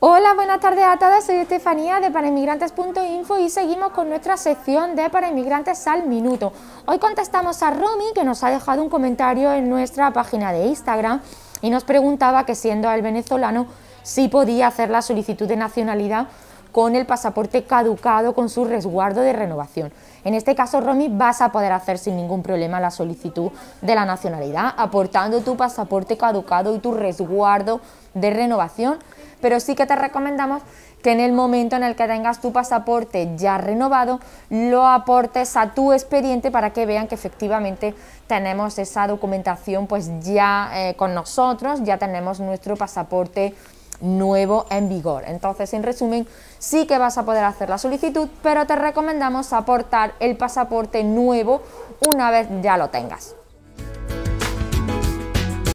Hola, buenas tardes a todas, soy Estefanía de paraemigrantes.info y seguimos con nuestra sección de paraemigrantes al minuto. Hoy contestamos a Romy que nos ha dejado un comentario en nuestra página de Instagram y nos preguntaba que siendo el venezolano si podía hacer la solicitud de nacionalidad con el pasaporte caducado con su resguardo de renovación. En este caso, Romy, vas a poder hacer sin ningún problema la solicitud de la nacionalidad, aportando tu pasaporte caducado y tu resguardo de renovación, pero sí que te recomendamos que en el momento en el que tengas tu pasaporte ya renovado, lo aportes a tu expediente para que vean que efectivamente tenemos esa documentación pues ya eh, con nosotros, ya tenemos nuestro pasaporte nuevo en vigor. Entonces, en resumen, sí que vas a poder hacer la solicitud, pero te recomendamos aportar el pasaporte nuevo una vez ya lo tengas.